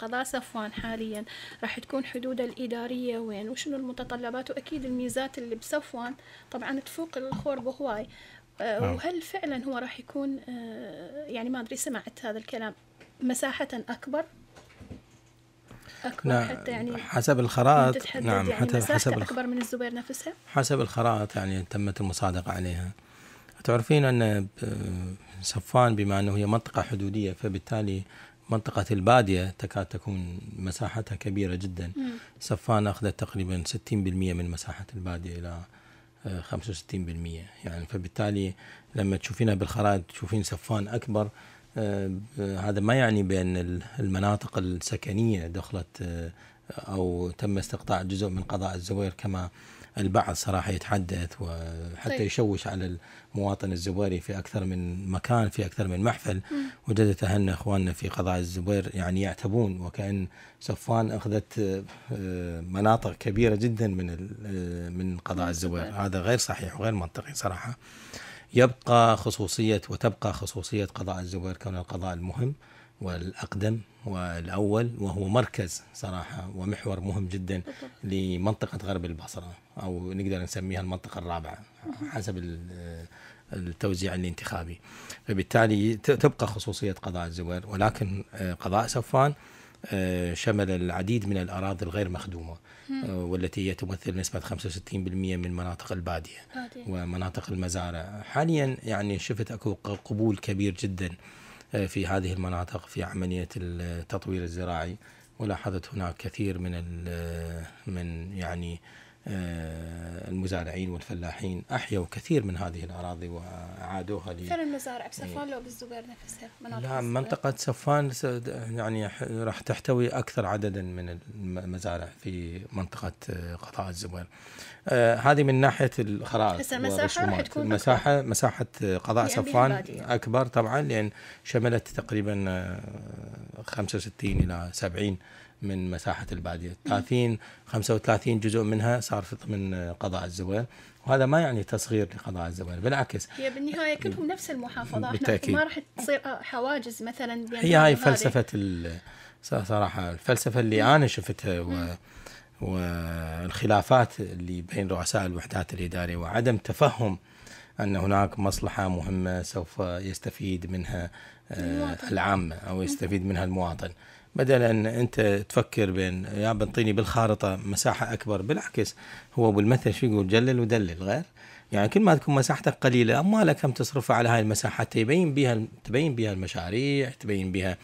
قضاء صفوان حاليا راح تكون حدوده الإدارية وين وشنو المتطلبات وأكيد الميزات اللي بصفوان طبعا تفوق الخور بهواي آه، نعم. وهل فعلا هو راح يكون آه، يعني ما أدري سمعت هذا الكلام مساحة أكبر أكبر نعم حتى يعني حسب الخرائط نعم يعني حتى حسب أكبر من الزبير نفسها حسب الخرائط يعني تمت المصادقة عليها تعرفين أن صفوان آه، بما أنه هي منطقة حدودية فبالتالي منطقة البادية تكاد تكون مساحتها كبيرة جدا مم. أخذت تقريبا 60% من مساحة البادية إلى 65% آه، يعني فبالتالي لما تشوفينها بالخرائط تشوفين صفان أكبر آه، آه، هذا ما يعني بأن المناطق السكنية دخلت أو تم استقطاع جزء من قضاء الزوير كما البعض صراحة يتحدث وحتى طيب. يشوش على المواطن الزبيري في أكثر من مكان في أكثر من محفل وجدت أهلنا أخواننا في قضاء الزبير يعني يعتبون وكأن صفوان أخذت آه، مناطق كبيرة جدا من آه، من قضاء الزبير هذا غير صحيح وغير منطقي صراحة يبقى خصوصية وتبقى خصوصية قضاء الزبير كون القضاء المهم والأقدم والأول وهو مركز صراحة ومحور مهم جدا لمنطقة غرب البصرة أو نقدر نسميها المنطقة الرابعة حسب التوزيع الانتخابي فبالتالي تبقى خصوصية قضاء الزوار ولكن آه، قضاء سفان آه، شمل العديد من الأراضي الغير مخدومة آه، والتي هي تمثل نسبة 65% من مناطق البادية ومناطق المزارع حاليا يعني شفت أكو قبول كبير جدا آه، في هذه المناطق في عملية التطوير الزراعي ولاحظت هناك كثير من آه، من يعني آه، المزارعين والفلاحين احيوا كثير من هذه الاراضي واعادوها ل كان المزارع بسفان إيه. لو بالزبير نفسها منطقة لا منطقة سفان يعني راح تحتوي اكثر عددا من المزارع في منطقة آه، قضاء الزبير. آه، هذه من ناحية الخرائط بس المساحة راح تكون مساحة مساحة قضاء سفان اكبر طبعا لان شملت تقريبا 65 الى 70 من مساحه الباديه 30 35 جزء منها صار في ضمن قضاء الزبير وهذا ما يعني تصغير لقضاء الزوال بالعكس هي بالنهايه كلهم نفس المحافظه بالتأكيد. ما راح تصير حواجز مثلا هي هاي فلسفه صراحه الفلسفه اللي انا شفتها و والخلافات اللي بين رؤساء الوحدات الاداريه وعدم تفهم ان هناك مصلحه مهمه سوف يستفيد منها آه، العامه او يستفيد منها المواطن بدل ان انت تفكر بين يا بنطيني بالخارطه مساحه اكبر بالعكس هو بالمثل شو يقول جلل ودلل غير يعني كل ما تكون مساحتك قليله اموالك هم تصرفها على هاي المساحات تبين بها تبين بها المشاريع تبين بها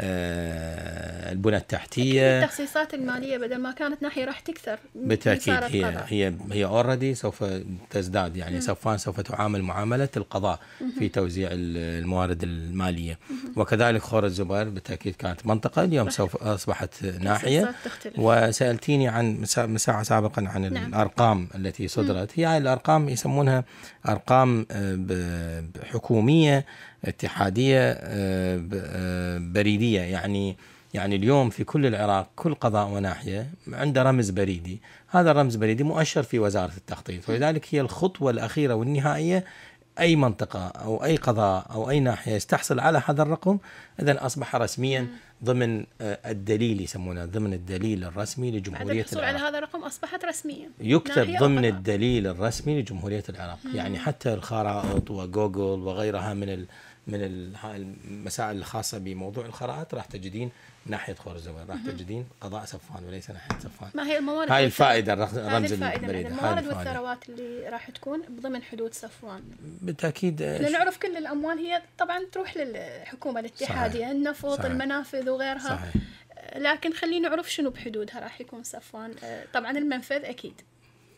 آه، البنى التحتيه التخصيصات الماليه بدل ما كانت ناحيه راح تكثر بالتاكيد هي هي هي اوريدي سوف تزداد يعني سوف سوف تعامل معامله القضاء في توزيع الموارد الماليه وكذلك خور الزبير بالتاكيد كانت منطقه اليوم سوف اصبحت ناحيه وسالتيني عن ساعه سابقا عن نعم. الارقام التي صدرت هي الارقام يسمونها ارقام آه، حكوميه اتحاديه آه، آه، بريديه يعني يعني اليوم في كل العراق كل قضاء وناحيه عنده رمز بريدي، هذا الرمز بريدي مؤشر في وزاره التخطيط، ولذلك هي الخطوه الاخيره والنهائيه اي منطقه او اي قضاء او اي ناحيه يستحصل على هذا الرقم اذا اصبح رسميا ضمن آه، الدليل يسمونه ضمن الدليل الرسمي لجمهوريه الحصول العراق على هذا الرقم اصبحت رسميا يكتب ضمن أخرى. الدليل الرسمي لجمهوريه العراق يعني مم. يعني حتى الخرائط وجوجل وغيرها من من المسائل الخاصه بموضوع الخرائط راح تجدين ناحيه خرزبل راح تجدين قضاء صفان وليس ناحيه صفان ما هي الموارد هاي الفائده الفائده البريد الموارد والثروات اللي راح تكون بضمن حدود صفوان بالتاكيد آه، احنا نعرف كل الاموال هي طبعا تروح للحكومه الاتحاديه صحيح. النفط صحيح. المنافذ وغيرها صحيح. لكن خلينا نعرف شنو بحدودها راح يكون صفوان آه، طبعا المنفذ اكيد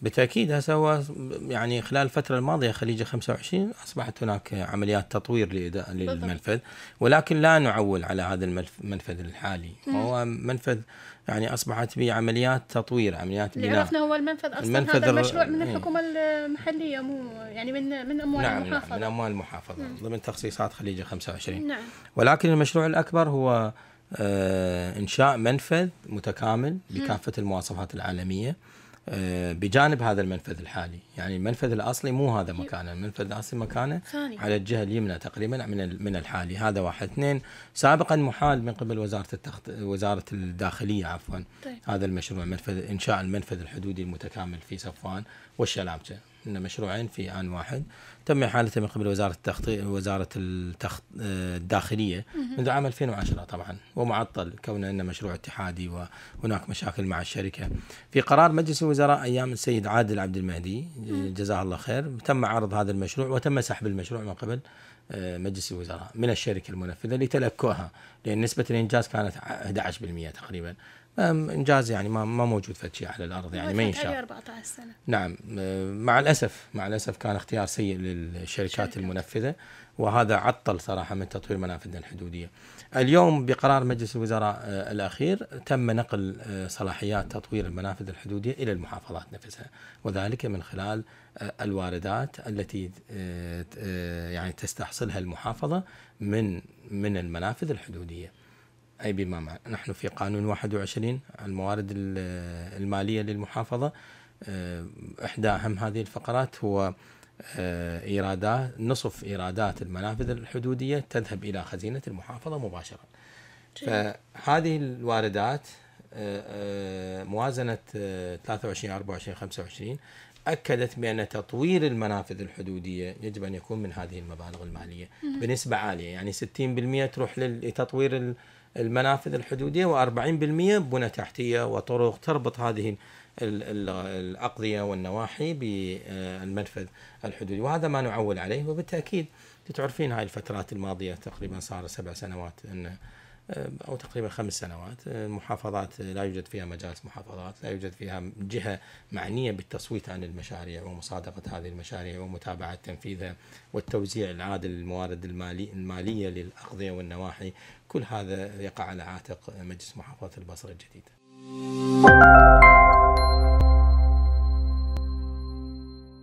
بالتاكيد هسه هو يعني خلال الفتره الماضيه خليج 25 اصبحت هناك عمليات تطوير للمنفذ ولكن لا نعول على هذا المنفذ الحالي هو منفذ يعني اصبحت به عمليات تطوير عمليات بناء اللي عرفنا هو المنفذ اصلا المنفذ هذا المشروع من إيه. الحكومه المحليه مو يعني من من اموال نعم, نعم، المحافظه نعم من اموال المحافظه مم. ضمن تخصيصات خليج 25 نعم ولكن المشروع الاكبر هو آه انشاء منفذ متكامل بكافه المواصفات العالميه آه، بجانب هذا المنفذ الحالي يعني المنفذ الاصلي مو هذا مكانه المنفذ الاصلي مكانه ثاني. على الجهه اليمنى تقريبا من من الحالي هذا واحد اثنين سابقا محال من قبل وزاره التخت... وزاره الداخليه عفوا طيب. هذا المشروع منفذ انشاء المنفذ الحدودي المتكامل في صفوان والشلامچه مشروعين في آن واحد تم إحالته من قبل وزارة التخطيط وزارة التخط... الداخلية منذ عام 2010 طبعا ومعطل كون أنه مشروع اتحادي وهناك مشاكل مع الشركة في قرار مجلس الوزراء أيام السيد عادل عبد المهدي جزاه الله خير تم عرض هذا المشروع وتم سحب المشروع من قبل آه، مجلس الوزراء من الشركة المنفذة لتلكؤها لأن نسبة الإنجاز كانت 11% تقريبا انجاز يعني ما ما موجود فتشي على الارض يعني ما ينشاف 14 سنه نعم مع الاسف مع الاسف كان اختيار سيء للشركات المنفذه وهذا عطل صراحه من تطوير منافذنا الحدوديه. اليوم بقرار مجلس الوزراء أه، الاخير تم نقل أه، صلاحيات تطوير المنافذ الحدوديه الى المحافظات نفسها وذلك من خلال أه، الواردات التي يعني تستحصلها المحافظه من من المنافذ الحدوديه. أي بما معنى نحن في قانون 21 الموارد المالية للمحافظة آه، إحدى أهم هذه الفقرات هو آه، إيرادات نصف إيرادات المنافذ الحدودية تذهب إلى خزينة المحافظة مباشرة فهذه الواردات آه، موازنة 23 24 25 أكدت بأن تطوير المنافذ الحدودية يجب أن يكون من هذه المبالغ المالية بنسبة عالية يعني 60% تروح لتطوير المنافذ الحدودية و40% بنى تحتية وطرق تربط هذه الأقضية والنواحي بالمنفذ الحدودي وهذا ما نعول عليه وبالتأكيد تعرفين هاي الفترات الماضية تقريبا صار سبع سنوات أنه آه، او تقريبا خمس سنوات المحافظات آه، آه، لا يوجد فيها مجالس محافظات لا يوجد فيها جهه معنيه بالتصويت عن المشاريع ومصادقه هذه المشاريع ومتابعه تنفيذها والتوزيع العادل للموارد الماليه للاقضيه والنواحي كل هذا يقع على عاتق مجلس محافظه البصره الجديده